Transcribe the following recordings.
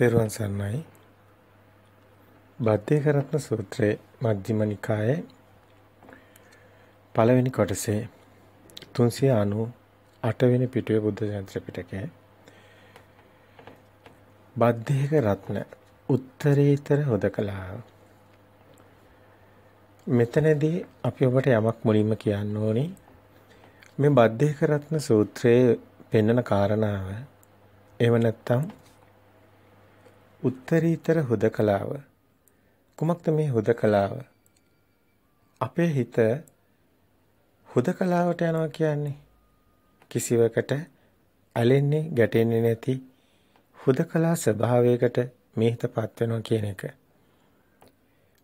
තෙරුවන් සරණයි. බද්දේකරත්න සූත්‍රයේ මජ්ක්‍ධිම නිකායේ පළවෙනි කොටසේ 398 වෙනි පිටුවේ බුද්ධ චන්ද්‍ර පිටකයේ බද්දේක රත්න උත්තරීතර හොදකලා මෙතනදී අපි ඔබට යමක් මුලින්ම කියන්න ඕනේ මේ බද්දේක රත්න සූත්‍රයේ පෙන්වන කාරණාව එහෙම නැත්නම් උත්තරීතර හුදකලාව කුමක්ද මේ හුදකලාව අපේ හිත හුදකලාවට යනවා කියන්නේ කිසිවකට ඇලෙන්නේ ගැටෙන්නේ නැති හුදකලා ස්වභාවයකට මේ හිතපත් වෙනවා කියන එක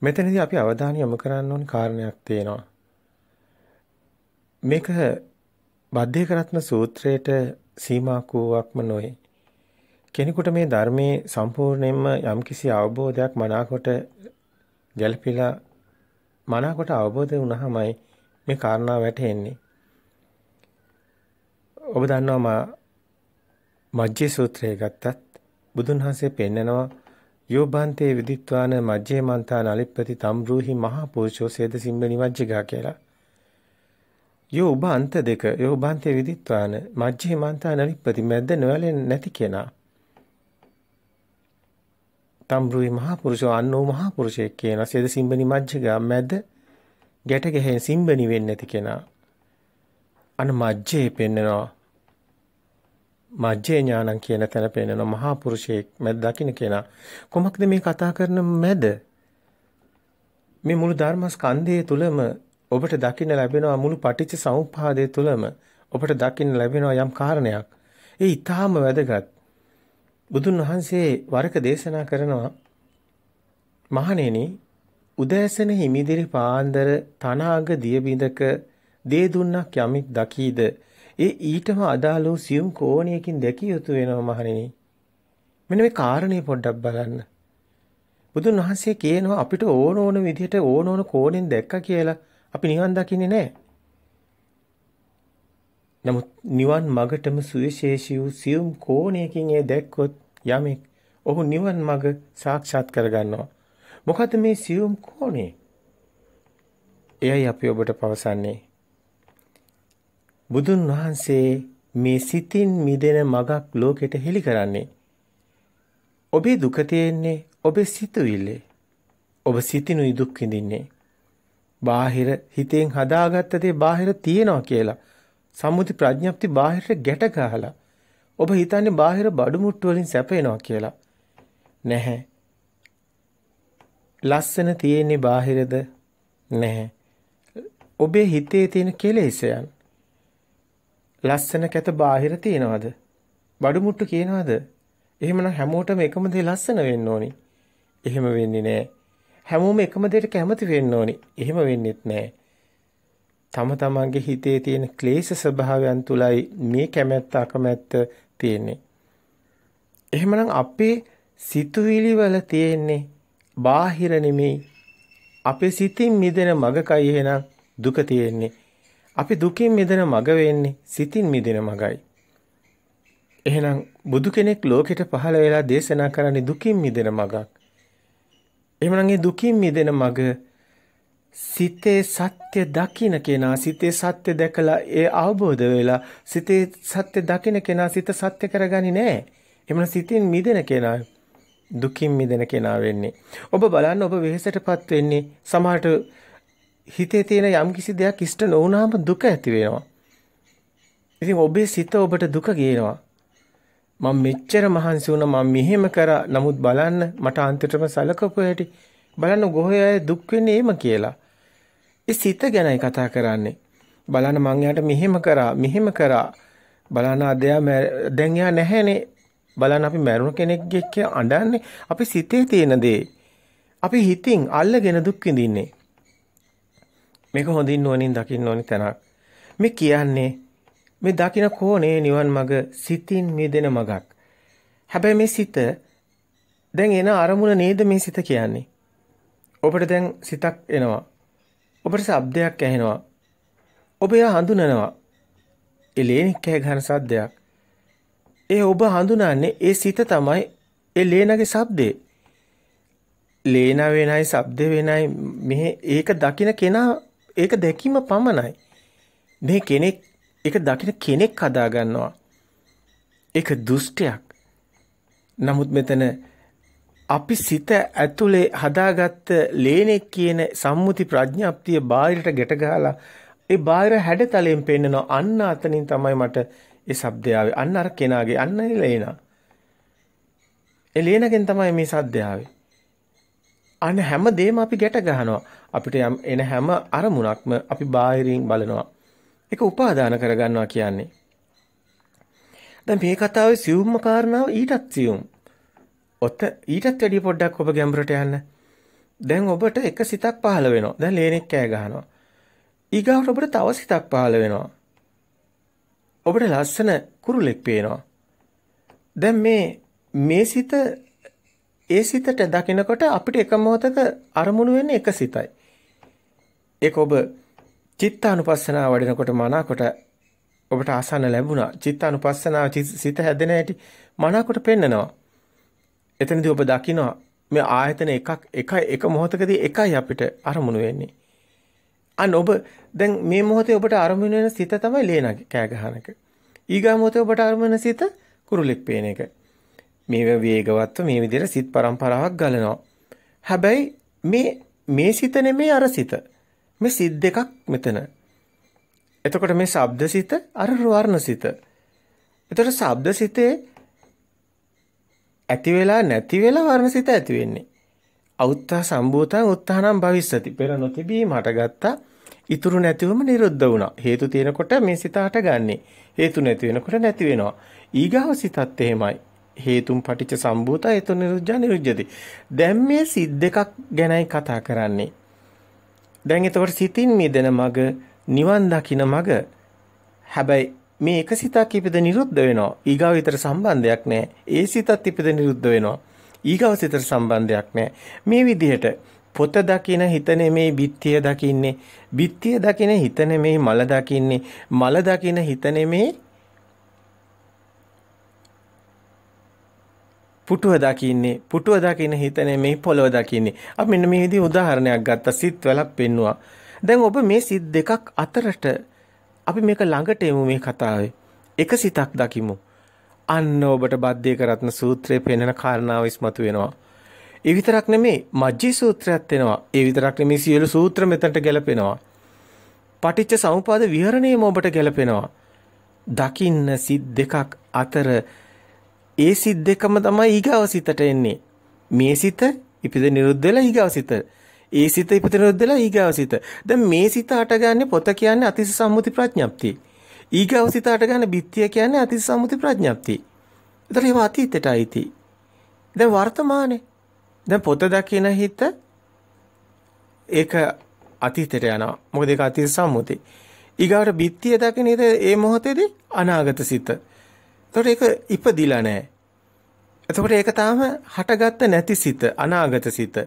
මෙතනදී අපි අවධානය යොමු කරන්න ඕන කාරණයක් තියෙනවා මේක බද්ධේකරත්න සූත්‍රයේට සීමා කූවක්ම නොවේ කෙනෙකුට මේ ධර්මයේ සම්පූර්ණයෙන්ම යම්කිසි අවබෝධයක් මනාකොට ගැළපිලා මනාකොට අවබෝධ වුණාමයි මේ කාරණාව වැටහෙන්නේ. ඔබ දන්නවා මජ්ජේ සූත්‍රය ගත්තත් බුදුන් වහන්සේ පෙන්නනවා යෝබාන්තේ විදිත්වාන මජ්ජේ මන්තා නලිප්පති තම්රූහි මහා පුරුෂෝ සේද සිම්බ නිවජ්ජිකා කියලා. යෝ උභාන්ත දෙක යෝබාන්තේ විදිත්වාන මජ්ජේ මන්තා නලිප්පති මැද්ද නොවැළෙන්නේ නැති කෙනා. තම්රුයි මහා පුරුෂෝ අන්නෝ මහා පුරුෂයෙක් කියන සේද සිම්බනි මජ්ජගා මැද ගැට ගැහෙන් සිම්බනි වෙන්නේ නැති කෙනා අන මජ්ජේ පෙන්නනවා මජ්ජේ ඥානං කියන තැන පෙන්නනවා මහා පුරුෂයෙක් මැද දකින්න කෙනා කොමක්ද මේ කතා කරන මැද මේ මුළු ධර්ම ස්කන්ධය තුලම ඔබට දකින්න ලැබෙනවා මුළු පටිච්ච සමුප්පාදය තුලම ඔබට දකින්න ලැබෙනවා යම් කාරණයක් ඒ ඊටාම වැදගත් බුදුන් වහන්සේ වරක දේශනා කරනවා මහණෙනි උදෑසන හිමිදිරි පාන්දර තනාග දියබිඳක දේ දුන්නක් යමෙක් දකීද ඒ ඊටම අදාළ වූ සියුම් කෝණයකින් දැකිය යුතු වෙනවා මහණෙනි මෙන්න මේ කාරණේ පොඩ්ඩක් බලන්න බුදුන් වහන්සේ කියනවා අපිට ඕන ඕන විදිහට ඕන ඕන කෝණෙන් දැක්කා කියලා අපි නිවන් දකින්නේ නැහැ නමුත් නිවන් මගටම සුවිශේෂී වූ සියුම් කෝණයකින් ඒ දැක්කොත් යමෙක් ඔහු නිවන් මග සාක්ෂාත් කරගන්නවා. මොකද මේ සියුම් කෝණේ? එයයි අපි ඔබට පවසන්නේ. බුදුන් වහන්සේ මේ සිතින් මිදෙන මගක් ලෝකෙට හෙළි කරන්නේ. ඔබේ දුක තියෙන්නේ ඔබේ සිතුවිල්ලේ. ඔබ සිතිනුයි දුක් විඳින්නේ. බාහිර හිතෙන් හදාගත්ත දේ බාහිර තියෙනවා කියලා සම්මුති ප්‍රඥප්ති බාහිරට ගැට ගහලා ඔබ හිතන්නේ බාහිර බඩු මුට්ටු වලින් සැපේනවා කියලා. නැහැ. ලස්සන තියෙන්නේ බාහිරද? නැහැ. ඔබේ හිතේ තියෙන කෙලෙසයන්. ලස්සන කැත බාහිර තියනවද? බඩු මුට්ටු කියනවද? එහෙමනම් හැමෝටම එකම දේ ලස්සන වෙන්න ඕනි. එහෙම වෙන්නේ නැහැ. හැමෝම එකම දෙයට කැමති වෙන්න ඕනි. එහෙම වෙන්නේත් නැහැ. තම තමන්ගේ හිතේ තියෙන ක්ලේශ ස්වභාවයන් තුලයි මේ කැමැත්ත අකමැත්ත තියෙන්නේ. එහෙමනම් අපේ සිතුවිලි වල තියෙන්නේ බාහිර නෙමෙයි. අපේ සිතින් මිදෙන මගකයි එහෙනම් දුක තියෙන්නේ. අපි දුකින් මිදෙන මග වෙන්නේ සිතින් මිදෙන මගයි. එහෙනම් බුදු කෙනෙක් ලෝකෙට පහළ වෙලා දේශනා කරන්නේ දුකින් මිදෙන මගක්. එහෙමනම් ඒ දුකින් මිදෙන මග සිතේ සත්‍ය දකින කෙනා සිතේ සත්‍ය දැකලා ඒ අවබෝධ වෙලා සිතේ සත්‍ය දකින කෙනා සිත සත්‍ය කරගන්නේ නැහැ. එමන සිතින් මිදෙන කෙනා දුකින් මිදෙන කෙනා වෙන්නේ. ඔබ බලන්න ඔබ වෙහෙසටපත් වෙන්නේ සමහරට හිතේ තියෙන යම්කිසි දෙයක් ඉෂ්ට නොවුනහම දුක ඇති වෙනවා. ඉතින් ඔබේ සිත ඔබට දුක ගේනවා. මම මෙච්චර මහන්සි වුණා මම මෙහෙම කරා නමුත් බලන්න මට අන්තිමටම සලකපු හැටි බලන්න ගොහේ අය දුක් වෙන්නේ එහෙම කියලා. ඒ සිත ගැනයි කතා කරන්නේ. බලන්න මං යාට මෙහෙම කරා මෙහෙම කරා බලන්න අදයා දැන් යා නැහැනේ. බලන්න අපි මරුණ කෙනෙක්ගේ කිය අඬන්නේ අපි සිතේ තියෙන දේ. අපි හිතින් අල්ලගෙන දුක් විඳින්නේ. මේක හොඳින් නුවණින් දකින්න ඕනි තැනක්. මේ කියන්නේ මේ දකින කෝණේ නිවන් මඟ සිතින් මිදෙන මඟක්. හැබැයි මේ සිත දැන් එන අරමුණ නේද මේ සිත කියන්නේ. ඔබට දැන් සිතක් එනවා. ඔබට ශබ්දයක් ඇහෙනවා. ඔබ එය හඳුනනවා. ඒ ලේනික් කෑ ගන්න ශබ්දයක්. ඒ ඔබ හඳුනන්නේ ඒ සිත තමයි ඒ ලේනගේ ශබ්දේ. ලේන වෙනයි, ශබ්ද වෙනයි මෙහි ඒක දකින කෙනා ඒක දැකීම පමණයි. මේ කෙනෙක් ඒක දකින කෙනෙක් හදා ගන්නවා. ඒක දුෂ්ටයක්. නමුත් මෙතන අපි සිත ඇතුලේ හදාගත්ත ලේනෙක් කියන සම්මුති ප්‍රඥාප්තිය බාහිරට ගැට ගහලා ඒ බාහිර හැඩතලයෙන් පෙන්නන අන්න අතනින් තමයි මට ඒ shabdය ආවේ. අන්න අර කෙනාගේ අන්න ඒ ලේන. ඒ ලේනගෙන් තමයි මේ සද්දය ආවේ. අන්න හැම දෙම අපි ගැට ගහනවා. අපිට එන හැම අරමුණක්ම අපි බාහිරින් බලනවා. ඒක උපාදාන කරගන්නවා කියන්නේ. දැන් මේ කතාවේ සියුම්ම කාරණාව ඊටත් සියුම්. ඔත ඊටත් වැඩි පොඩ්ඩක් ඔබ ගැඹුරට යන්න. දැන් ඔබට එක සිතක් පහළ වෙනවා. දැන් ලේනෙක් කෑ ගහනවා. ඊගාවට ඔබට තව සිතක් පහළ වෙනවා. ඔබට ලස්සන කුරුලෙක් පේනවා. දැන් මේ මේ සිත ඒ සිතට දකිනකොට අපිට එක මොහොතක අරමුණු වෙන්නේ එක සිතයි. ඒක ඔබ චිත්තානුපස්සනාව වඩනකොට මනාකොට ඔබට ආසන්න ලැබුණා. චිත්තානුපස්සනාව සිත හැදෙන හැටි මනාකොට පෙන්නනවා. එතනදී ඔබ දකිනවා මේ ආයතන එකක් එකයි එක මොහොතකදී එකයි අපිට අරමුණු වෙන්නේ. අන්න ඔබ දැන් මේ මොහොතේ ඔබට අරමුණු වෙන සිත තමයි ලේන කෑ ගහන එක. ඊගා මොහොතේ ඔබට අරමුණ සිත කුරුලෙක් පේන එක. මේ වේගවත්ව මේ විදිහට සිත් පරම්පරාවක් ගලනවා. හැබැයි මේ මේ සිත නෙමේ අර සිත. මේ සිත් දෙකක් මෙතන. එතකොට මේ ශබ්ද සිත අර වර්ණ සිත. එතකොට ශබ්ද සිතේ ඇති වෙලා නැති වෙලා වර්ණසිත ඇති වෙන්නේ. අවුත්තා සම්භූතං උත්තානම් භවිස්සති. පෙර නොතිබීම හටගත්තා. ඉතුරු නැතිවම නිරුද්ධ වුණා. හේතු තියෙනකොට මේ සිත හටගන්නේ. හේතු නැති වෙනකොට නැති වෙනවා. ඊගාව සිතත් එහෙමයි. හේතුම් පටිච්ච සම්භූතා හේතු නිරුද්ධා නිරුද්ධති. දැන් මේ සිත් දෙකක් ගැනයි කතා කරන්නේ. දැන් එතකොට සිතින් මිදෙන මග නිවන් දකින මග හැබැයි මේ එක සිතක් ඉපද නිරුද්ධ වෙනවා. ඊගාව විතර සම්බන්ධයක් නැහැ. ඒ සිතත් ඉපද නිරුද්ධ වෙනවා. ඊගාව සිතට සම්බන්ධයක් නැහැ. මේ විදිහට පොත දකින හිත නෙමේ බිත්තිය දකින්නේ. බිත්තිය දකින හිත නෙමේ මල දකින්නේ. මල දකින හිත නෙමේ පුටුව දකින්නේ පුටුව දකින හිත නෙමෙයි පොළව දකින්නේ අපි මෙන්න මේ විදිහ උදාහරණයක් ගත්තා සිත් වලක් පෙන්නවා දැන් ඔබ මේ සිත් දෙකක් අතරට අපි මේක ළඟට එමු මේ කතාවේ. එක සිතක් දකිමු. අන්න ඔබට බද්ධයක රත්න සූත්‍රයේ පෙන්වන කාරණාව ඉස්මතු වෙනවා. ඒ විතරක් නෙමේ මජ්ජි සූත්‍රයත් එනවා. ඒ විතරක් නෙමේ සියලු සූත්‍ර මෙතනට ගැලපෙනවා. පටිච්ච සමුපාද විහරණයම ඔබට ගැලපෙනවා. දකින්න සිත් දෙකක් අතර ඒ සිත් දෙකම තමයි ඊගාව සිතට එන්නේ. මේ සිත ඉපිද නිරුද්ධ වෙලා ඊගාව සිතට ඒ සිත ඉපතනොද්දලා ඊගාව සිත. දැන් මේ සිත අටගන්නේ පොත කියන්නේ අතිස සම්මුති ප්‍රඥප්තිය. ඊගාව සිත අටගන්නේ බිත්තිය කියන්නේ අතිස සම්මුති ප්‍රඥප්තිය. ඒතර ඒවා අතීතයට අයිති. දැන් වර්තමානේ. දැන් පොත දකින හිත ඒක අතීතයට යනවා. මොකද ඒක අතිස සම්මුති. ඊගාවට බිත්තිය දකින හිත ඒ මොහොතේදී අනාගත සිත. ඒතර ඒක ඉපදිලා නැහැ. එතකොට ඒක තාම හටගත්ත නැති සිත අනාගත සිත.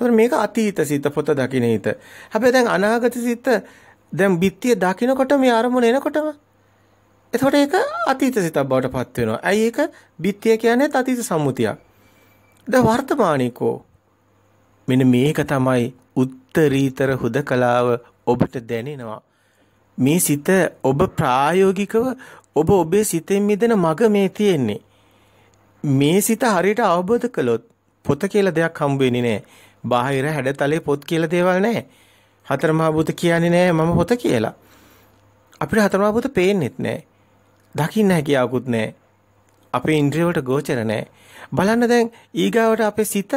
එතකොට මේක අතීත සිත පොත දකින්න හිත. හැබැයි දැන් අනාගත සිත දැන් බිත්තිය දකින්නකොට මේ අරමුණ එනකොටම එතකොට ඒක අතීත සිතක් බවට පත් වෙනවා. ඇයි ඒක බිත්තිය කියන්නේ අතීත සම්මුතියක්. ද වර්තමානිකෝ මෙන්න මේක තමයි උත්තරීතර හුදකලාව ඔබට දැනෙනවා. මේ සිත ඔබ ප්‍රායෝගිකව ඔබ ඔබේ සිතෙන් මිදෙන මග මේ තියෙන්නේ. මේ සිත හරියට අවබෝධ කළොත් පොත කියලා දෙයක් හම්බ වෙන්නේ නැහැ. බාහිර හැඩතලේ පොත් කියලා දේවල් නැහැ. හතර මහා භූත කියන්නේ නැහැ මම පොත කියලා. අපිට හතර මහා භූත පේන්නෙත් නැහැ. දකින්න හැකියාවකුත් නැහැ. අපේ ඉන්ද්‍රිය වලට ගෝචර නැහැ. බලන්න දැන් ඊගාවට අපේ සිත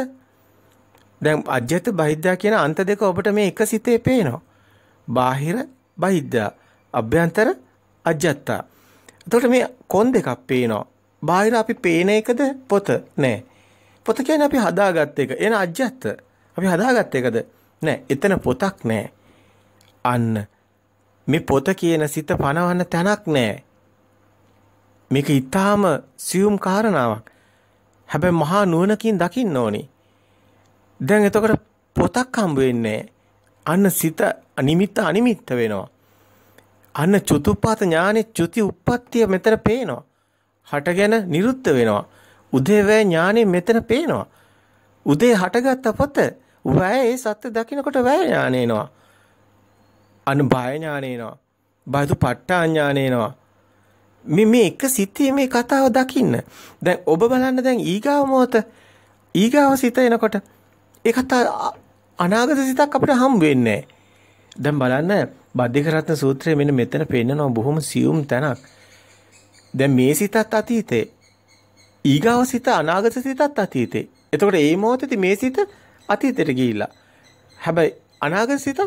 දැන් අජ්‍යත බහිද්දා කියන අන්ත දෙක ඔබට මේ එක සිතේ පේනවා. බාහිර බහිද්දා, අභ්‍යන්තර අජ්‍යත්තා. එතකොට මේ කොන් දෙකක් පේනවා. බාහිර අපි පේන එකද පොත නෑ. පොත කියන්නේ අපි හදාගත් එක. එන අජ්‍යත්ත. අපි හදාගත්ත එකද නෑ එතන පොතක් නෑ අන්න මේ පොත කියන සිත පනවන්න තැනක් නෑ මේක ඊටාම සියුම් කාරණාවක් හැබැයි මහා නුවණකින් දකින්න ඕනි දැන් එතකොට පොතක් හම්බ වෙන්නේ අන්න සිත අනිමිත්ත අනිමිත්ත වෙනවා අන්න චුතුප්පත ඥානේ චුති උප්පත්තිය මෙතන පේනවා හටගෙන නිරුද්ධ වෙනවා උදේවැය ඥානේ මෙතන පේනවා උදේ හටගත්ත පොත වැය ඒ සත්‍ය දකිනකොට වැය ඥානේනවා. අනු බය ඥානේනවා. බයතු පට්ටා ඥානේනවා. මේ මේ එක සිතේ මේ කතාව දකින්න. දැන් ඔබ බලන්න දැන් ඊගාව මොහොත ඊගාව සිත එනකොට ඒ කතා අනාගත සිතක් අපිට හම් වෙන්නේ දැන් බලන්න බද්ධිකරත්න සූත්‍රයේ මෙන්න මෙතන පෙන්නනවා බොහොම සියුම් තැනක්. දැන් මේ සිතත් අතීතේ ඊගාව සිත අනාගත සිතත් අතීතේ. එතකොට මේ මොහොතේදී මේ සිත අතීතයට ගිහිල්ලා. හැබැයි අනාගත සිතත්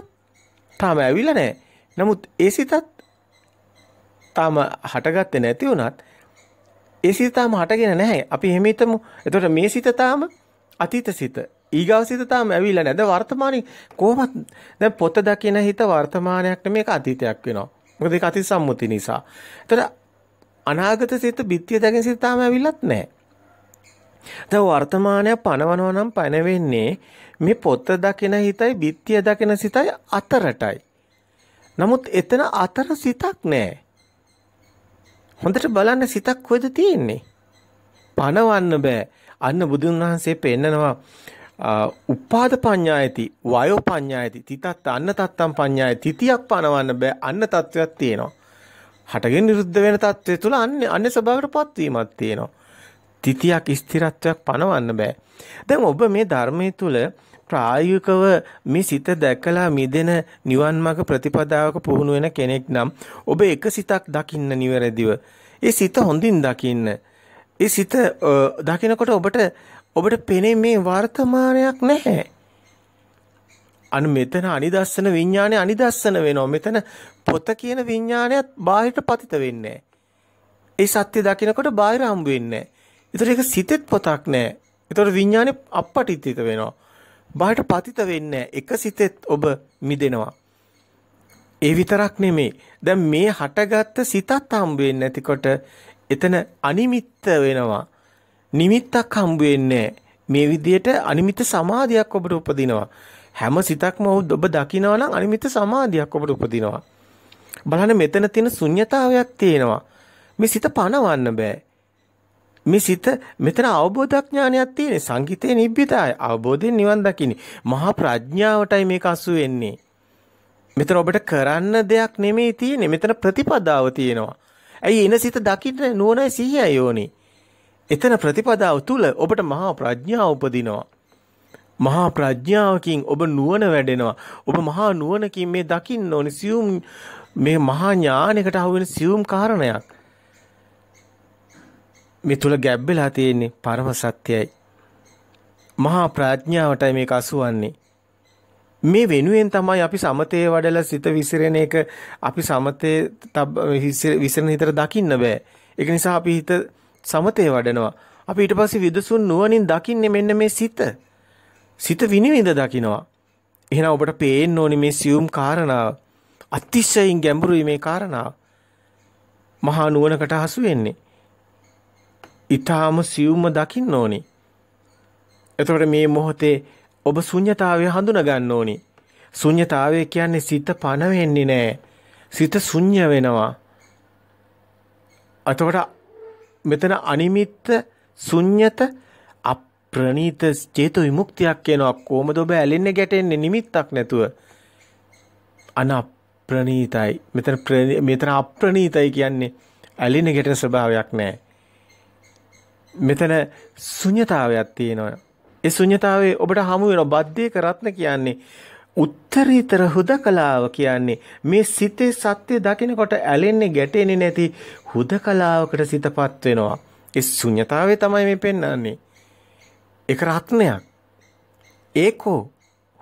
තාම ඇවිල්ලා නැහැ. නමුත් ඒ සිතත් තාම හටගත්තේ නැති වුණත් ඒ සිත තාම හටගෙන නැහැ. අපි එහෙම හිතමු. එතකොට මේ සිත තාම අතීත සිත. ඊගාව සිත තාම ඇවිල්ලා නැහැ. දැන් වර්තමානයේ කොහොමද දැන් පොත දකින හිත වර්තමානයක් නෙමේක අතීතයක් වෙනවා. මොකද ඒක අති සම්මුති නිසා. එතකොට අනාගත සිත බිත්තිය දකින සිත තාම ඇවිල්ලත් නැහැ. ද වර්තමානයක් පනවනව නම් පනවෙන්නේ මේ පොත්ත දකින හිතයි බිත්තිය දකින සිතයි අතරටයි. නමුත් එතන අතර සිතක් නෑ. හොඳට බලන්න සිතක් කොහෙද තියෙන්නේ? පනවන්න බෑ. අන්න බුදුන් වහන්සේ පෙන්නනවා උපාද පඤ්ඤායති වයෝ පඤ්ඤායති තිතත් අන්න තත්තම් පඤ්ඤාය තිතියක් පනවන්න බෑ අන්න තත්වයක් තියෙනවා හටගෙන නිරුද්ධ වෙන තත්වය තුල අන්නේ අන්නේ ස්වභාවයටපත් වීමක් තියෙනවා ස්ථිතියක් ස්ථිරත්වයක් පනවන්න බෑ. දැන් ඔබ මේ ධර්මයේ තුල ප්‍රායෝගිකව මේ සිත දැකලා මිදෙන නිවන් මාර්ග ප්‍රතිපදාවක පුහුණු වෙන කෙනෙක් නම් ඔබ එක සිතක් දකින්න නිවැරදිව. ඒ සිත හොඳින් දකින්න. ඒ සිත දකිනකොට ඔබට ඔබට පෙනේ මේ වර්තමානයක් නැහැ. අනු මෙතන අනිදස්සන විඤ්ඥානය අනිදස්සන වෙනවා මෙතන පොත කියන විඤ්ඥානයත් බාහිට පතිත වෙන්නේ. ඒ සත්‍ය දකිනකොට බාහිර හම්බ වෙන්නේ. ඒතර ඒක සිතෙත් පොතක් නෑ. ඒතර විඥානේ අපපටිත්‍ිත වෙනවා. බාහිරට පතිත වෙන්නේ එක සිතෙත් ඔබ මිදෙනවා. ඒ විතරක් නෙමේ. දැන් මේ හටගත්ත සිතත් හම්බ වෙන්නේ නැතිකොට එතන අනිමිත්ත වෙනවා. නිමිත්තක් හම්බ වෙන්නේ මේ විදියට අනිමිත සමාධියක් ඔබට උපදිනවා. හැම සිතක්ම ඔබ දකිනවා නම් අනිමිත සමාධියක් ඔබට උපදිනවා. බලන්න මෙතන තියෙන ශුන්්‍යතාවයක් තියෙනවා. මේ සිත පණවන්න බෑ. මේ සිත මෙතන අවබෝධඥානයක් තියෙන සංගීතයේ නිබ්බිදාය අවබෝධයෙන් නිවන් දකින්නේ. මහා ප්‍රඥාවටයි මේක අසු වෙන්නේ. මෙතන ඔබට කරන්න දෙයක් නෙමෙයි තියෙන්නේ. මෙතන ප්‍රතිපදාව තියෙනවා. ඇයි එන සිත දකින්න නුවණයි සිහියයි ඕනේ. එතන ප්‍රතිපදාව තුල ඔබට මහා ප්‍රඥාව උපදිනවා. මහා ප්‍රඥාවකින් ඔබ නුවණ වැඩෙනවා. ඔබ මහා නුවණකින් මේ දකින්න ඕනේ සියුම් මේ මහා ඥානයකට අහු වෙන සියුම් කාරණයක්. මේ තුල ගැබ්බෙලා තියෙන්නේ පරම සත්‍යයයි. මහා ප්‍රඥාවටයි මේක අසුවන්නේ. මේ වෙනුවෙන් තමයි අපි සමතේ වඩලා සිත විසිරෙන එක අපි සමතේ විසිරෙන හිතට දකින්න බෑ. ඒක නිසා අපි හිත සමතේ වඩනවා. අපි ඊට පස්සේ විදසුන් නුවණින් දකින්නේ මෙන්න මේ සිත. සිත විනිවිද දකිනවා. එහෙනම් ඔබට පේන්න ඕනි මේ සියුම් කාරණාව. අතිශයින් ගැඹුරුයි මේ කාරණාව. මහා නුවණකට හසු වෙන්නේ. ඊටාම සියුම්ම දකින්න ඕනි. එතකොට මේ මොහොතේ ඔබ ශුන්්‍යතාවය හඳුනා ගන්න ඕනි. ශුන්්‍යතාවය කියන්නේ සිත පණ වෙන්නේ නැහැ. සිත ශුන්‍ය වෙනවා. එතකොට මෙතන අනිමිත්ත ශුන්්‍යත අප්‍රණීත චේතු විමුක්තියක් එනවා. කොහමද ඔබ ඇලෙන්නේ ගැටෙන්නේ නිමිත්තක් නැතුව? අන අප්‍රණීතයි. මෙතන මෙතන අප්‍රණීතයි කියන්නේ ඇලෙන ගැටෙන ස්වභාවයක් නැහැ. මෙතන ශුන්්‍යතාවයක් තියෙනවා. ඒ ශුන්්‍යතාවේ ඔබට හමු වෙන බද්ධේ කරත්න කියන්නේ උත්තරීතර හුදකලාව කියන්නේ මේ සිතේ සත්‍ය දකිනකොට ඇලෙන්නේ ගැටෙන්නේ නැති හුදකලාවකට සිතපත් වෙනවා. ඒ ශුන්්‍යතාවේ තමයි මේ පෙන්වන්නේ. ඒක රත්නයක්. ඒකෝ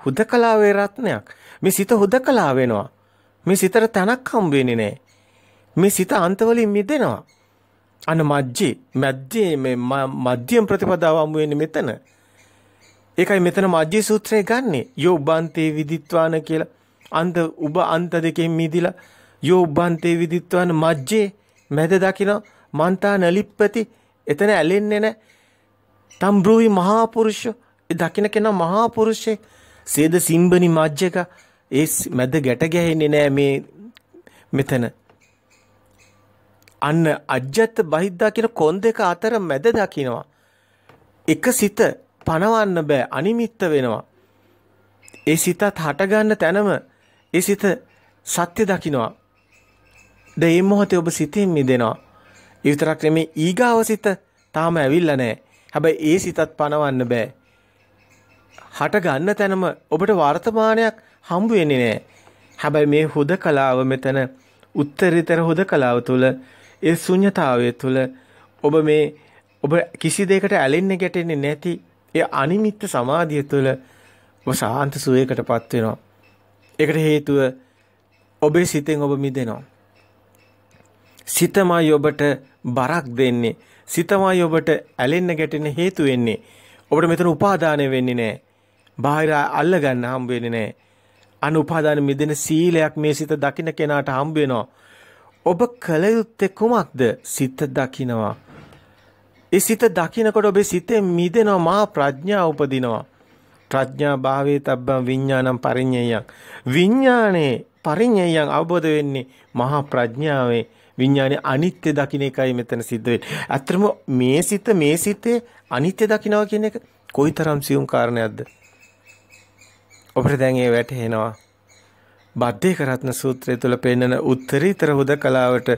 හුදකලාවේ රත්නයක්. මේ සිත හුදකලා වෙනවා. මේ සිතට තැනක් හම්බ වෙන්නේ නැහැ. මේ සිත අන්තවලින් මිදෙනවා. අන මජ්ජේ මැද්දේ මේ මධ්‍යම ප්‍රතිපදාව අමු වෙන්නේ මෙතන. ඒකයි මෙතන මජ්ජේ සූත්‍රය ගන්නෙ. යෝ උබන්තේ විදිත්වාන කියලා. අන්ත උබ අන්ත දෙකෙන් මිදිලා යෝ උබන්තේ විදිත්වාන මජ්ජේ මැද දකින මන්තා නලිප්පති එතන ඇලෙන්නේ නැ. තම් බ්‍රූහි මහා පුරුෂ ඒ දකින කෙනා මහා පුරුෂේ සේද සිම්බනි මජ්ජක ඒ මැද ගැට ගැහෙන්නේ නෑ මේ මෙතන අන්න අජ්‍යත්ත බහිද්දා කියන කොන් දෙක අතර මැද දකිනවා. එක සිත පනවන්න බෑ අනිමිත්ත වෙනවා. ඒ සිතත් හටගන්න තැනම ඒ සිත සත්‍ය දකිනවා. ද ඒ මොහොතේ ඔබ සිතින් මිදෙනවා. ඒ විතරක් නෙමෙයි ඊගාව සිත තාම ඇවිල්ලා නැහැ. හැබැයි ඒ සිතත් පනවන්න බෑ. හට ගන්න තැනම ඔබට වර්තමානයක් හම්බ වෙන්නේ නැහැ. හැබැයි මේ හුදකලාව මෙතන උත්තරීතර හුදකලාව තුළ ඒ ශුන්්‍යතාවය තුළ ඔබ මේ ඔබ කිසි දෙයකට ඇලෙන්න ගැටෙන්නේ නැති ඒ අනිමිත්ත සමාධිය තුළ ඔබ සාන්ත සුවයකටපත් වෙනවා. ඒකට හේතුව ඔබේ සිතෙන් ඔබ මිදෙනවා. සිතමයි ඔබට බරක් දෙන්නේ. සිතමයි ඔබට ඇලෙන්න ගැටෙන හේතු වෙන්නේ. ඔබට මෙතන උපාදානය වෙන්නේ නැහැ. බාහිර අල්ල ගන්න හම්බ වෙන්නේ නැහැ. අනුපාදාන මිදෙන සීලයක් මේ සිත දකින්න කෙනාට හම්බ වෙනවා. ඔබ කළ යුත්තේ කුමක්ද? සිත දකිනවා. ඒ සිත දකිනකොට ඔබේ සිතේ මිදෙනවා මහා ප්‍රඥාව උපදිනවා. ප්‍රඥා භාවයේ තබ්බම් විඥානම් පරිඤ්ඤයං. විඥානේ පරිඤ්ඤයං අවබෝධ වෙන්නේ මහා ප්‍රඥාවේ. විඥානේ අනිත්‍ය දකින්න එකයි මෙතන සිද්ධ වෙන්නේ. අත්‍තරම මේ සිත මේ සිතේ අනිත්‍ය දකින්නවා කියන එක කොයිතරම් සියුම් කාරණයක්ද? ඔබට දැන් ඒ වැටහෙනවා. බද්ධේක රත්න සූත්‍රය තුල පෙන්වන උත්තරීතර හුදකලාවට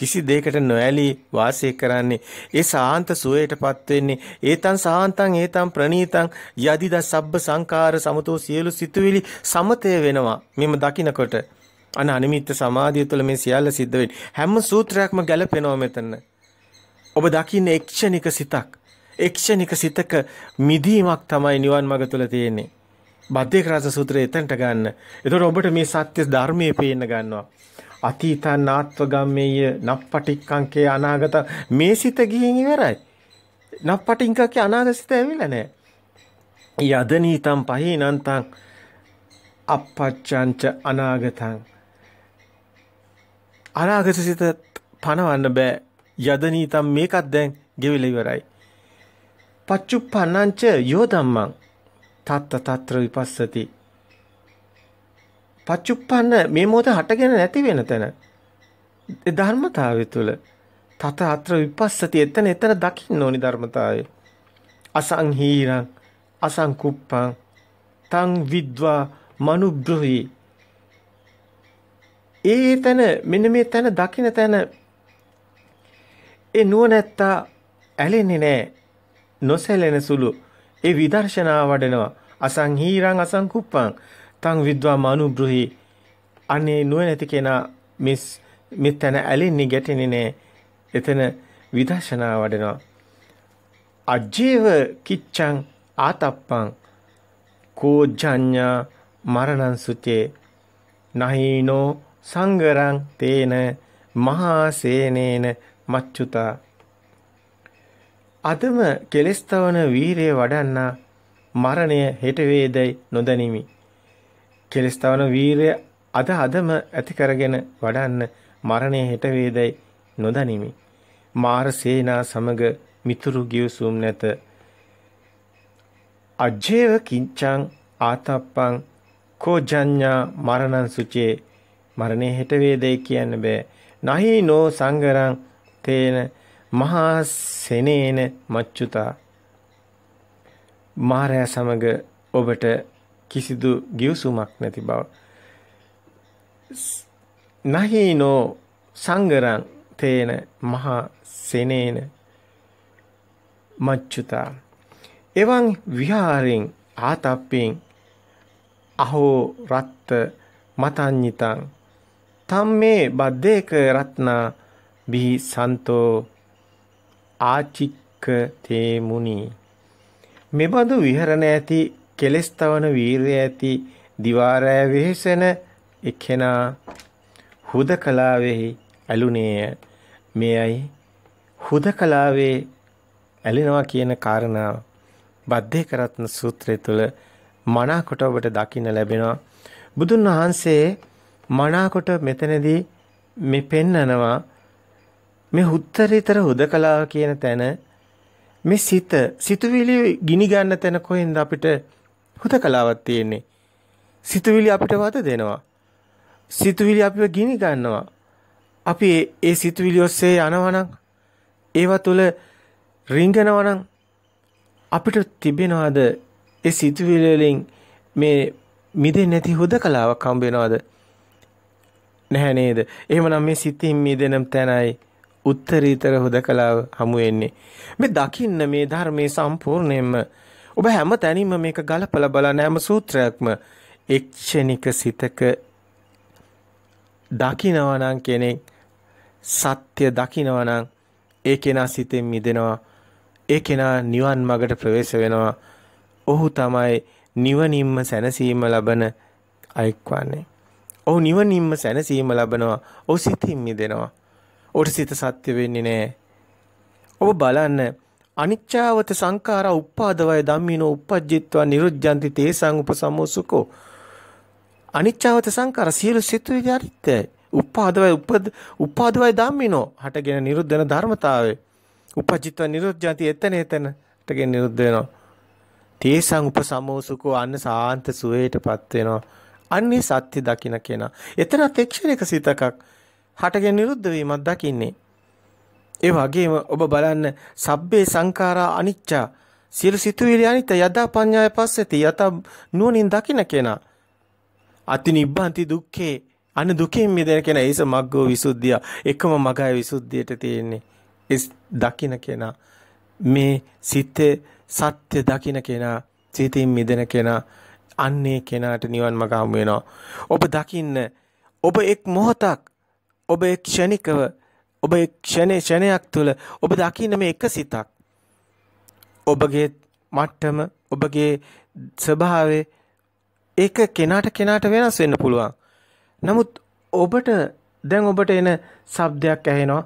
කිසි දෙයකට නොඇලී වාසය කරන්නේ ඒ සාන්ත සුවයටපත් වෙන්නේ ඒතන් සාන්තං ඒතන් ප්‍රණීතං යදිද සබ්බ සංකාර සමතෝ සියලු සිතුවිලි සමතය වෙනවා මෙම දකිනකොට අන අනිමිත්ත සමාධිය තුළ මේ සියල්ල සිද්ධ වෙන්නේ. හැම සූත්‍රයක්ම ගැලපෙනවා මෙතන. ඔබ දකින්නේ එක්ෂණික සිතක්. එක්ෂණික සිතක මිදීමක් තමයි නිවන් මඟ තුළ තියෙන්නේ. බද්ධක රස සූත්‍රය එතනට ගන්න. එතකොට ඔබට මේ සත්‍ය ධර්මයේ පේන්න ගන්නවා. අතීතං නාත්වගම්මේය නප්පටික්ඛංකේ අනාගත මේ සිත ගිහින් ඉවරයි. නප්පටික්ඛංකේ අනාගසිත ඇවිල්ලා නැහැ. යදනීතං පහීනන්තං අපච්ඡංච අනාගතං අනාගත සිත පනවන්න බෑ. යදනීතම් මේකත් දැන් ගෙවිලා ඉවරයි. පච්චුප්පන්නංච යෝ ධම්මං තත්ත తත්‍ර විපස්සති. පච්චුප්පන්න මේ මොහොත හටගෙන නැති වෙන තැන. ධර්මතාවය තුළ තත අත්‍ර විපස්සති එතන එතන දකින්න ඕනි ධර්මතාවය. අසංහීරං අසංකුප්පං තං විද්වා මනුබ්‍රහි. ඒ තැන මෙන්න මේ තැන දකින තැන ඒ නුවණැත්තා ඇලෙන්නේ නැහැ. නොසැලෙන සුළු ඒ විදර්ශනා වඩනවා. අසංහීරං අසංකුප්පං තං විද්වාමානුබ්‍රහි අනේ නුවණැති කෙනා මිස් මෙතන ඇලෙන්නේ ගැටෙන්නේ නැහැ. එතන විදර්ශනා වඩනවා. අජීව කිච්ඡං ආතප්පං කෝජඤ්ඤා මරණං සුචේ නහීනෝ සංගරං තේන මහා සේනේන මච්චුතා අදම කෙලස්තවන වීරය වඩන්නා මරණය හෙට වේදයි නොදැනිමි. කෙලස් තවන වීරය අද අදම ඇති කරගෙන වඩන්න මරණය හෙට වේදයි නොදැනිමි. මාර සේනා සමග මිතුරු ගියසුම් නැත. අජේව කිංචං ආතප්පං කෝජඤ්ඤා මරණං සුචේ මරණේ හෙට වේදේ කියන්න බෑ. නහි නෝ සංගරං තේන මහා සෙනේන මච්චුතා මාරයා සමග ඔබට කිසිදු ගිවිසුමක් නැති බව. නහීනෝ සංගරං තේන මහා සෙනේන මච්චුතා. එවන් විහාරෙන් ආතප්පෙන් අහෝ රත්ත මතඤ්ඤිතං තම් මේ බද්දේක රත්නා බිහි සන්තෝ ආචික්ක තේමුනි මෙබඳු විහරණ ඇති කෙලෙස් තවන වීරය ඇති දිවාරෑ වෙහෙසෙන එකෙනා හුදකලාවෙහි ඇලුනේය මෙයයි හුදකලාවේ ඇලෙනවා කියන කාරණාව බද්දේකරත්න සූත්‍රය තුළ මනාකොට ඔබට දකින්න ලැබෙනවා බුදුන් වහන්සේ මනාකොට මෙතනදී මේ පෙන්නනවා මේ උත්තරීතර හුදකලාව කියන තැන මේ සිත සිතුවිලි ගිනි ගන්න තැන කොහෙන්ද අපිට හුදකලාවක් තියෙන්නේ සිතුවිලි අපිට වද දෙනවා සිතුවිලි අපිව ගිනි ගන්නවා අපි ඒ සිතුවිලි ඔස්සේ යනවනම් ඒව තුළ රිංගනවනම් අපිට තිබෙනවද ඒ සිතුවිලි වලින් මේ මිදෙන්නේ නැති හුදකලාවක් හම්බ වෙනවද නැහැ නේද එහෙමනම් මේ සිතින් මිදෙනම් තැනයි උත්තරීතර හුදකලාව හමු වෙන්නේ. මේ දකින්න මේ ධර්මයේ සම්පූර්ණයෙන්ම ඔබ හැම තැනින්ම මේක ගලපලා බලන හැම සූත්‍රයක්ම එක්ෂණික සිතක දකිනවනම් කෙනෙක් සත්‍ය දකිනවනම් ඒ කෙනා සිතෙන් මිදෙනවා. ඒ කෙනා නිවන් මගට ප්‍රවේශ වෙනවා. ඔහු තමයි නිවනින්ම සැනසීම ලබන අයෙක් වන්නේ. ඔහු නිවනින්ම සැනසීම ලබනවා. ඔහු සිතින් මිදෙනවා. ඔට සිත සත්‍ය වෙන්නේ නෑ. ඔබ බලන්න අනිච්චාවත සංකාර උපාදවය දම්මිනෝ උපද්ජිත්වා නිරුද්ධන්ති තේ සංඋප සමෝසුකෝ. අනිච්චාවත සංකාර සියලු සිතුවිලි අනිත්‍යයි. උපාදවය උපද උපාදවය දම්මිනෝ හටගෙන නිරුද්ධන ධර්මතාවේ. උපජිත්ව නිරුද්ධන්ති එතන එතන හටගෙන නිරුද්ධ වෙනවා. තේසං උපසමෝසුකෝ අන්න සාන්ත සුවේටපත් වෙනවා. අන්නේ සත්‍ය දකින්න කෙනා. එතනත් එක්ෂණයක සිතකක් හටගෙන නිරුද්ධ වීමක් දකින්නේ. ඒ වගේම ඔබ බලන්න සබ්බේ සංඛාරා අනිච්චා සියලු සිතුවිලි අනිත්‍ය යදා පඤ්ඤාය පස්සති යත නුවණින් දකින කෙනා අතිනිබ්බන්ති දුක්ඛේ අන දුකෙන් මිදෙන කෙනා ඒස මග්ගෝ විසුද්ධිය එකම මගයි විසුද්ධියට තියෙන්නේ ඒස් දකින කෙනා මේ සිතේ සත්‍ය දකින කෙනා සිතින් මිදෙන කෙනා අන්නේ කෙනාට නිවන් මඟ හමු වෙනවා ඔබ දකින්න ඔබ එක් මොහොතක් ඔබ ක්ෂණිකව ඔබ ක්ෂණය ෂණයක් තුළ ඔබ දකින මේ එක සිතක් ඔබගේ මට්ටම ඔබගේ ස්වභාවේ ඒක කෙනාට කෙනාට වෙනස් වෙන්න පුළුවන් නමුත් ඔබට දැන් ඔබට එන සබ්දයක් ඇහෙනවා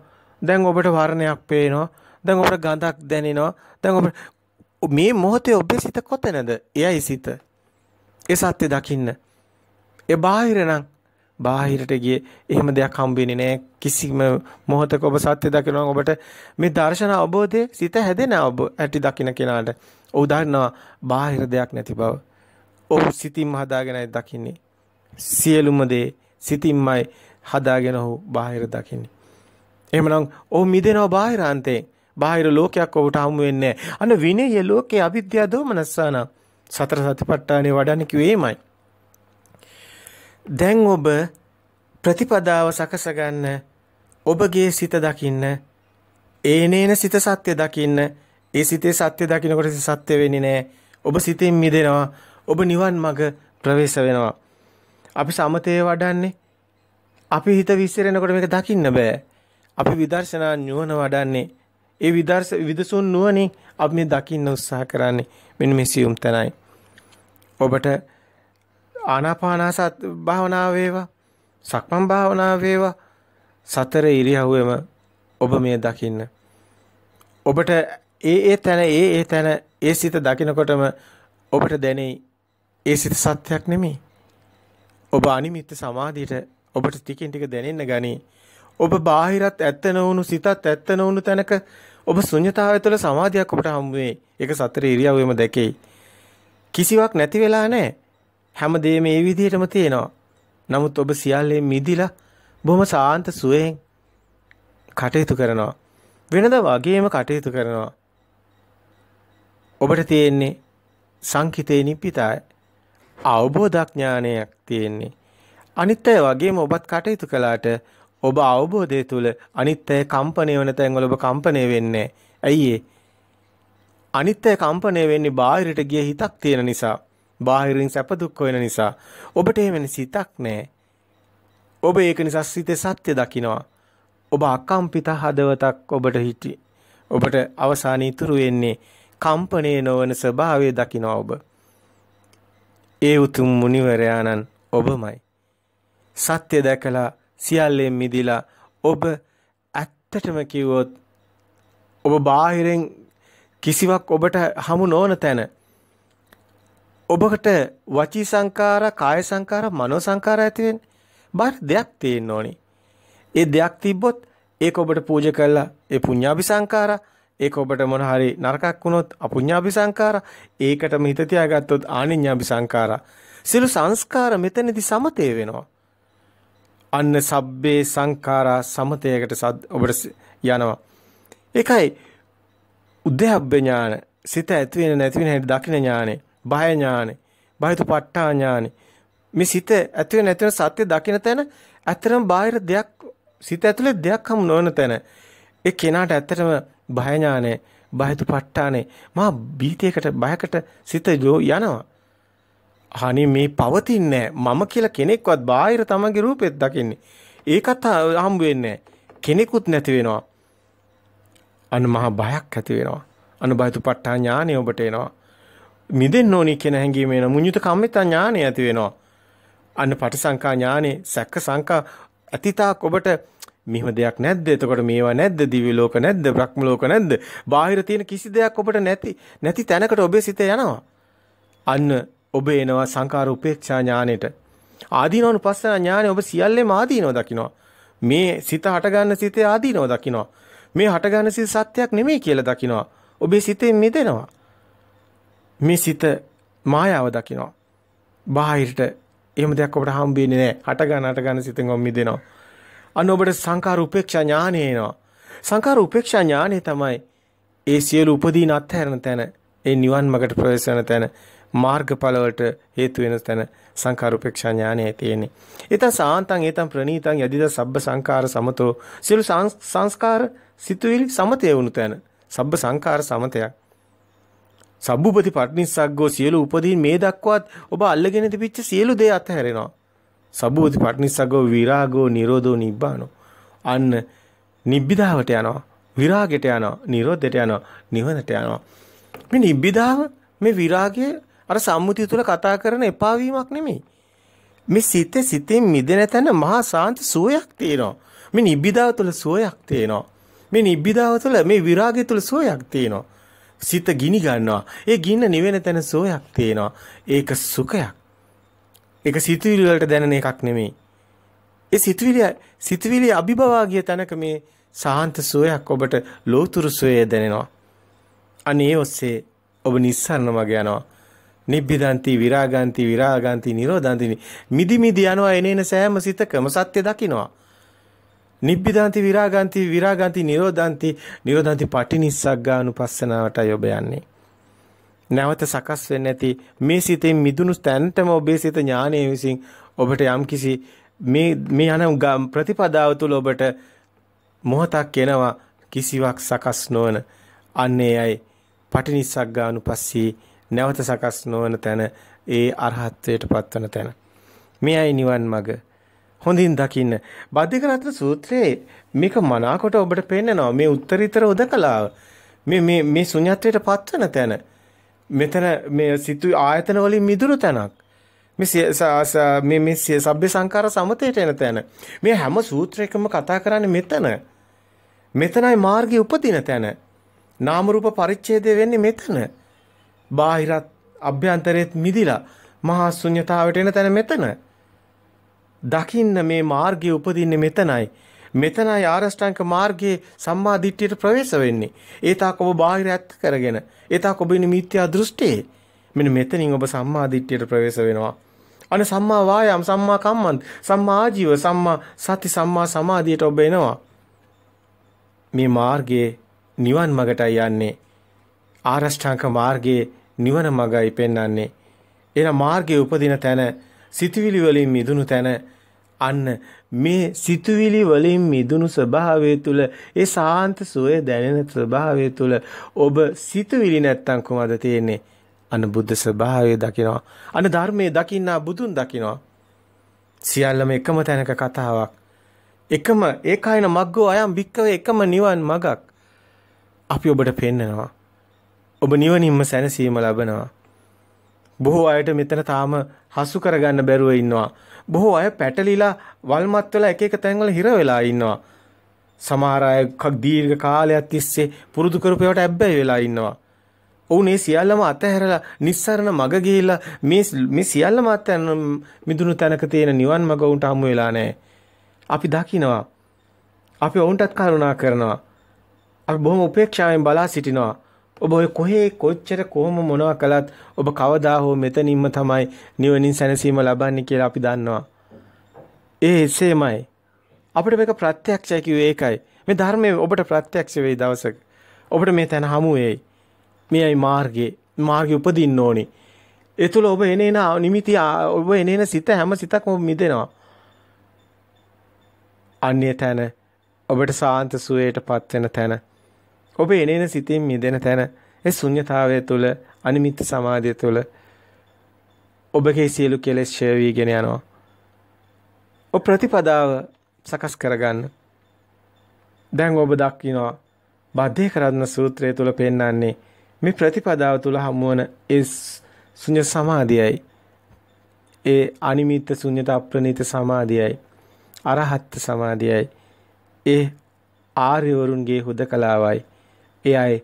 දැන් ඔබට වර්ණයක් පේනවා දැන් ඔබට ගඳක් දැනෙනවා දැන් ඔබ මේ මොහොතේ ඔබේ සිත කොතනද එයයි සිත ඒ සත්‍ය දකින්න ඒ බාහිර නම් බාහිරට ගියේ එහෙම දෙයක් හම්බ වෙන්නේ නැහැ කිසිම මොහොතක ඔබ සත්‍ය දකිනවා ඔබට මේ දර්ශන අවබෝධයේ සිත හැදෙන ඔබ ඇටි දකින්න කෙනාට ඔව් දන්නවා බාහිර දෙයක් නැති බව ඔව් සිතින්ම හදාගෙනයි දකින්නේ සියලුම දේ සිතින්මයි හදාගෙන ඔහු බාහිර දකින්නේ එහෙමනම් ඔහු මිදෙනවා බාහිරාන්තයෙන් බාහිර ලෝකයක් ඔබට හමු වෙන්නේ අන්න විනය ලෝකේ අවිද්‍යාව දෝමනස්සාන සතර සතිපට්ඨානේ වඩන්නේ කිව්වේ එමයයි දැන් ඔබ ප්‍රතිපදාව සකසගන්න ඔබගේ සිත දකින්න ඒනේන සිත සත්‍ය දකින්න ඒ සිතේ සත්‍ය දකිනකොට සත්‍ය වෙන්නේ නෑ ඔබ සිතෙන් මිදෙනවා ඔබ නිවන් මඟ ප්‍රවේශ වෙනවා අපි සමතේ වඩන්නේ අපි හිත විසිරෙනකොට මේක දකින්න බෑ අපි විදර්ශනා නුවණ වඩන්නේ ඒ විදර්ශ විදසුන් නුවණින් අපි මේ දකින්න උත්සාහ කරන්නේ මෙන්න මේ සියුම් තැනයි ඔබට ආනාපානසත් භාවනාව වේවා සක්මන් භාවනාව වේවා සතර ඉරියව්වෙම ඔබ මේ දකින්න ඔබට ඒ ඒ තැන ඒ ඒ තැන ඒ සිත දකිනකොටම ඔබට දැනෙයි ඒ සිත සත්‍යයක් නෙමෙයි ඔබ අනිමිත්ත සමාධියට ඔබට ටිකෙන් ටික දැනෙන්න ගනී ඔබ බාහිරත් ඇත්ත නොවුණු සිතත් ඇත්ත නොවුණු තැනක ඔබ ශුන්්‍යතාවය තුළ සමාධියක් ඔබට හම්බ වෙයි ඒක සතර ඉරියව්වෙම දැකේ කිසිවක් නැති වෙලා නැහැ හැමදේම ඒ විදිහටම තියෙනවා. නමුත් ඔබ සියල්ලෙන් මිදිලා බොහොම සාන්ත සුවයෙන් කටයුතු කරනවා. වෙනද වගේම කටයුතු කරනවා. ඔබට තියෙන්නේ සංකිතේ නිපිතාය අවබෝධඥානයක් තියෙන්නේ. අනිත්‍ය වගේම ඔබත් කටයුතු කළාට ඔබ අවබෝධය තුළ අනිත්‍ය කම්පණය වෙන තැන්වල ඔබ කම්පණය වෙන්නේ. ඇයි ඒ? අනිත්‍ය කම්පණය වෙන්නේ බාහිරට ගිය හිතක් තියෙන නිසා. බාහිරින් සැප දුක් වෙන නිසා ඔබට එවැනි සිතක් නැහැ. ඔබ ඒක නිසා සිතේ සත්‍ය දකිනවා. ඔබ අකම්පිත හදවතක් ඔබට හිටි. ඔබට අවසානයේ ඉතුරු වෙන්නේ කම්පණය නොවන ස්වභාවය දකිනවා ඔබ. ඒ උතුම් මුනිවරයාණන් ඔබමයි. සත්‍ය දැකලා සියල්ලෙන් මිදිලා ඔබ ඇත්තටම කිව්වොත් ඔබ බාහිරෙන් කිසිවක් ඔබට හමු නොවන තැන ඔබකට වචී සංකාර, කාය සංකාර, මනෝ සංකාර ඇති වෙන්නේ. බාහිර දෙයක් තියෙන්න ඕනේ. ඒ දෙයක් තිබ්බොත් ඒක ඔබට පූජ කළා ඒ පුඤ්ඤාභි සංකාර ඒක ඔබට මොන හරි නරකක් වුණොත් අපුඤ්ඤාභි සංකාර ඒකටම හිත තියාගත්තොත් ආනිඤ්ඤාභි සංකාර සිළු සංස්කාර මෙතනදී සමතේ වෙනවා අන්න සබ්බේ සංඛාරා සමතයකට ඔබට යනවා ඒකයි උද්‍යප්ප ඥාන සිත ඇති වෙන නැති වෙන හැටි දකින ඥානේ භය ඥානෙ, බහිතුපත්ඨා ඥානෙ. මේ සිත ඇති වෙන නැති වෙන සත්‍ය දකින තැන ඇත්තටම බාහිර දෙයක් සිත ඇතුලේ දෙයක් හමු නොවන තැන ඒ කෙනාට ඇත්තටම භය ඥානෙ, බහිතුපත්ඨානේ මා බීතයකට බයකට සිත යනවා. අනේ මේ පවතින්නේ මම කියලා කෙනෙක්වත් බාහිර තමගේ රූපෙත් දකින්නේ. ඒකත් හම්බ වෙන්නේ කෙනෙකුත් නැති වෙනවා. අන්න මහා බයක් ඇති වෙනවා. අනුබයතුපට්ඨා ඥානෙ ඔබට එනවා. මිදෙන්න ඕනි කියන හැඟීම එන මුඤ්ඤුත කම්මිතා ඥානය ඇති වෙනවා. අන්න පටිසංකා ඥානේ සැක්ක සංකා අතීතාක් ඔබට මෙහෙම දෙයක් නැද්ද? එතකොට මේවා නැද්ද? දිව්‍ය ලෝක නැද්ද? බ්‍රහ්ම ලෝක නැද්ද? බාහිර තියෙන කිසි දෙයක් ඔබට නැති නැති තැනකට ඔබේ සිත යනවා. අන්න ඔබ එනවා සංකාර උපේක්ෂා ඥානෙට. ආදීනෝනුපස්සනා ඥානෙ ඔබ සියල්ලේම ආදීනව දකිනවා. මේ සිත හටගන්න සිතේ ආදීනව දකිනවා. මේ හටගන්න සිත සත්‍යයක් නෙමෙයි කියලා දකිනවා. ඔබේ සිතෙන් මිදෙනවා. මේ සිත මායාව දකිනවා. බාහිරට එහෙම දෙයක් ඔබට හම්බ වෙන්නේ නැහැ. හට ගන්න හට ගන්න සිතෙන් ඔම් මිදෙනවා. අන්න ඔබට සංකාර උපේක්ෂා ඥානය එනවා. සංකාර උපේක්ෂා ඥානය තමයි ඒ සියලු උපදීන අත්හැරන තැන, ඒ නිවන් මාර්ගට ප්‍රවේශ වෙන තැන, මාර්ගඵලවලට හේතු වෙන තැන සංකාර උපේක්ෂා ඥානය තියෙන්නේ. ඒතන් සාන්තං ඒතන් ප්‍රණීතං යදිද සබ්බ සංකාර සමතෝ සියලු සංස්කාර සිතුවිලි සමතේ වුණු තැන. සබ්බ සංකාර සමතයක්. සම්බුපති පට්නිස්සක්ගෝ සියලු උපදීන් මේ දක්වාත් ඔබ අල්ලගෙන තිබිච්ච සියලු දේ අතහැරෙනවා. සම්බුපති පට්නිස්සක්ගෝ විරාගෝ නිරෝධෝ නිබ්බානෝ. අන්න නිබ්බිදාවට යනවා. විරාගයට යනවා. නිරෝධයට යනවා. නිවනට යනවා. මේ නිබ්බිදාව මේ විරාගය අර සම්මුතිය තුල කතා කරන එපාවීමක් නෙමෙයි. මේ සිතේ සිතෙන් මිදෙන තැන මහා සාන්ත සුවයක් තියෙනවා. මේ නිබ්බිදාව තුළ සුවයක් තියෙනවා. මේ නිබ්බිදාව තුළ මේ විරාගය තුළ සුවයක් තියෙනවා. සිත ගිනි ගන්නවා. ඒ ගින්න නිවෙන තැන සෝයක් තියෙනවා. ඒක සුඛයක්. ඒක සිතුවිලි වලට දැනෙන එකක් නෙමෙයි. ඒ සිතුවිලි සිතුවිලි අභිභවා ගිය තැනක මේ සාන්ත සෝයක් ඔබට ලෝතුරු සෝය දැනෙනවා. අනේ ඔස්සේ ඔබ නිස්සරණ මග යනවා. නිබ්බිදන්ති විරාගන්ති විරාගන්ති නිරෝධන්ති මිදි මිදි යනවා එනේන සෑම සිතකම සත්‍ය දකිනවා. නිබ්බිදාන්ති විරාගාන්ති විරාගාන්ති නිරෝධාන්ති නිරෝධාන්ති පටිනිස්සග්ගා අනුපස්සනාවටයි ඔබ යන්නේ. නැවත සකස් වෙන්නේ නැති මේ සිතෙන් මිදුණු තැනටම ඔබේ සිත ඥානයේ විසින් ඔබට යම්කිසි මේ මේ යන ප්‍රතිපදාව තුළ ඔබට මොහොතක් එනවා කිසිවක් සකස් නොවන අන්නේයයි පටිනිස්සග්ගා අනුපස්සී නැවත සකස් නොවන තැන ඒ අරහත්ත්වයට පත්වන තැන. මෙයයි නිවන් මඟ. හොඳින් දකින්න. බද්ධිකරත්න සූත්‍රයේ මේක මනාකොට ඔබට පෙන්නනවා මේ උත්තරීතර උදකලාව. මේ මේ මේ ශුන්‍යත්වයට පත්වන තැන. මෙතන මේ සිතු ආයතන වලින් මිදුණු තැනක්. මේ මේ සබ්බේ සංඛාර සමතේට එන තැන. මේ හැම සූත්‍රයකම කතා කරන්නේ මෙතන. මෙතනයි මාර්ගය උපදින තැන. නාම රූප පරිච්ඡේදය වෙන්නේ මෙතන. බාහිරත් අභ්‍යන්තරෙත් මිදිලා මහා ශුන්‍යතාවට එන තැන මෙතන. දකින්න මේ මාර්ගය උපදින්නේ මෙතනයි. මෙතනයි ආරෂ්ඨාංග මාර්ගයේ සම්මා දිට්ඨියට ප්‍රවේශ වෙන්නේ. ඒ තාක් ඔබ බාහිර ඇත්ත කරගෙන, ඒ තාක් ඔබ ඉන්නේ මිත්‍යා දෘෂ්ටියේ. මෙන්න මෙතනින් ඔබ සම්මා දිට්ඨියට ප්‍රවේශ වෙනවා. අනේ සම්මා වායාම, සම්මා කම්මන්ත, සම්මා ආජීව, සම්මා සති, සම්මා සමාධියට ඔබ එනවා. මේ මාර්ගයේ නිවන් මගටයි යන්නේ. ආරෂ්ඨාංග මාර්ගයේ නිවන මගයි පෙන්වන්නේ. එන මාර්ගයේ උපදින තැන, සිතවිලි වලින් මිදුණු තැන අන්න මේ සිතුවිලි වලින් මිදුණු ස්වභාවය තුළ ඒ සාන්ත සෝය දැනෙන ස්වභාවය තුළ ඔබ සිතුවිලි නැත්තම් කොහොමද තියෙන්නේ? අන්න බුද්ධ ස්වභාවය දකිනවා. අන්න ධර්මයේ දකින්නා බුදුන් දකිනවා. සියල්ලම එකම තැනක කතාවක්. එකම ඒකායන මග්ගෝ අයම් භික්කවේ එකම නිවන් මගක්. අපි ඔබට පෙන්නනවා. ඔබ නිවනින්ම සැනසීම ලබනවා. බොහෝ අයට මෙතන තාම හසු කරගන්න බැරුව ඉන්නවා. බොහෝ අය පැටලිලා වල්මත් වෙලා එක එක තැන්වල හිර වෙලා ඉන්නවා. සමහර අය දීර්ඝ කාලයක් තිස්සේ පුරුදු කරපේවට ඇබ්බැහි වෙලා ඉන්නවා. ඔවුන් මේ සියල්ලම අතහැරලා නිස්සරණ මග ගිහිලා මේ මේ සියල්ලම අතහැරන මිදුණු තැනක තියෙන නිවන් මග උන්ට හමු වෙලා නැහැ. අපි දකිනවා. අපි ඔවුන්ටත් කරුණා කරනවා. අපි බොහොම උපේක්ෂාවෙන් බලා සිටිනවා. ඔබ ඔය කොහේ කොච්චර කොහොම මොනවා කළත් ඔබ කවදා හෝ මෙතනින්ම තමයි නිවනින් සැනසීම ලබන්නේ කියලා අපි දන්නවා. ඒ එසේමයි. අපිට මේක ප්‍රත්‍යක්ෂයි කිව්වේ ඒකයි. මේ ධර්මයේ ඔබට ප්‍රත්‍යක්ෂ වෙයි දවසක. ඔබට මේ තැන හමු වෙයි. මේයි මාර්ගේ. මාර්ගේ උපදින්න ඕනේ. ඒ තුළ ඔබ එනේන නිමිති ඔබ එනේන සිත හැම සිතක්ම ඔබ මිදෙනවා. අන්‍ය තැන ඔබට සාන්ත සුවයට පත්වෙන තැන ඔබ එනේන සිතින් මිදෙන තැන ඒ ශුන්්‍යතාවය තුළ අනිමිත් සමාධිය තුළ ඔබගේ සියලු කෙලෙස් ඡය වීගෙන යනවා. ඔබ ප්‍රතිපදාව සකස් කරගන්න. දැන් ඔබ දක්ිනවා බද්ධේ කරත්න සූත්‍රය තුළ පෙන්වන්නේ මේ ප්‍රතිපදාව තුළ හමුවන ඒ ශුන්‍ය සමාධියයි. ඒ අනිමිත්ත ශුන්‍යත අප්‍රණීත සමාධියයි. අරහත් සමාධියයි. ඒ ආර්යවරුන්ගේ හුදකලාවයි. ඒ අය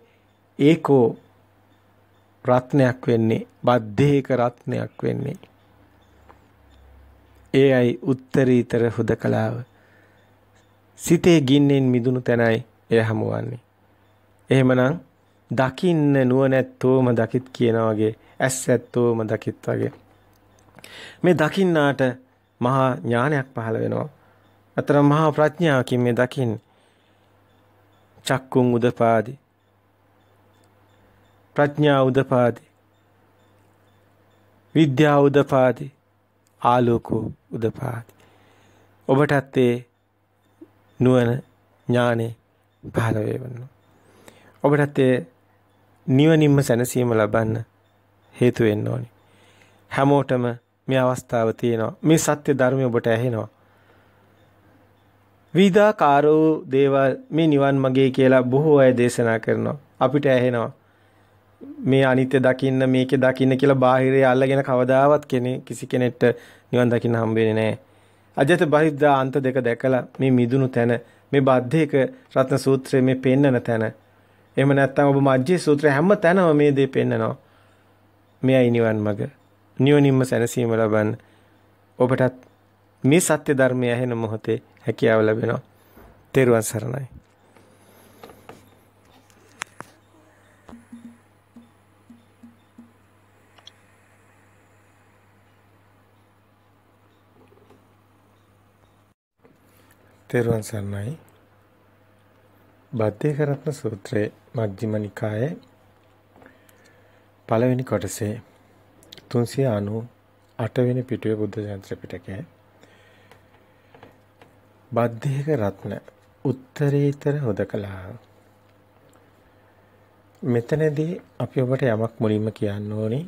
ඒකෝ රත්නයක් වෙන්නේ බද්ධේක රත්නයක් වෙන්නේ ඒ අයි උත්තරීතර හුදකලාව සිතේ ගින්නෙන් මිදුණු තැනයි එය හමුවන්නේ එහෙමනම් දකින්න නුවණැත්තෝම දකිත් කියනා වගේ ඇස්සැත්තෝම දකිත් වගේ මේ දකින්නාට මහා ඥානයක් පහළ වෙනවා අතර මහා ප්‍රඥාවකින් මේ දකින් චක්කුන් උදපාදී ප්‍රඥා උදපාදි විද්‍යා උදපාදි ආලෝකෝ උදපාදි ඔබටත් ඒ නුවණ ඥානෙ පහළ වේවන්න ඔබටත් ඒ නිවනින්ම සැනසීම ලබන්න හේතු වෙන්න ඕනි හැමෝටම මේ අවස්ථාව තියෙනවා මේ සත්‍ය ධර්මය ඔබට ඇහෙනවා විදාකාරෝ දේවල් මේ නිවන් මගේ කියලා බොහෝ අය දේශනා කරනවා අපිට ඇහෙනවා මේ අනිත්‍ය දකින්න මේකේ දකින්න කියලා බාහිරය අල්ලගෙන කවදාවත් කෙනෙක් කිසි කෙනෙක්ට නිවන් දකින්න හම්බ වෙන්නේ නැහැ. අජත බහිද්දා අන්ත දෙක දැකලා මේ මිදුණු තැන මේ බද්ධේක රත්න සූත්‍රයේ මේ පෙන්නන තැන. එහෙම නැත්නම් ඔබ මජ්ජේ සූත්‍රයේ හැම තැනම මේ දේ පෙන්නනවා. මෙයයි නිවන් මඟ. නිවනින්ම සැනසීම ලබන්න. ඔබටත් මේ සත්‍ය ධර්මය ඇහෙන මොහොතේ හැකියාව ලැබෙනවා. තෙරුවන් සරණයි. තෙරුවන් සරණයි. බද්දේකරත්න සූත්‍රයේ මජ්ක්‍ධිම නිකායේ පළවෙනි කොටසේ 398 වෙනි පිටුවේ බුද්ධ චන්ද්‍ර පිටකයේ බද්දේක රත්න උත්තරීතර හොදකලා මෙතනදී අපි ඔබට යමක් මුලින්ම කියන්න ඕනේ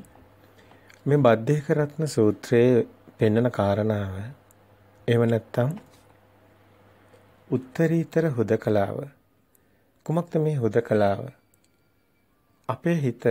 මේ බද්දේක රත්න සූත්‍රයේ පෙන්වන කාරණාව එහෙම නැත්නම් උත්තරීතර හුදකලාව කුමක්ද මේ හුදකලාව අපේ හිත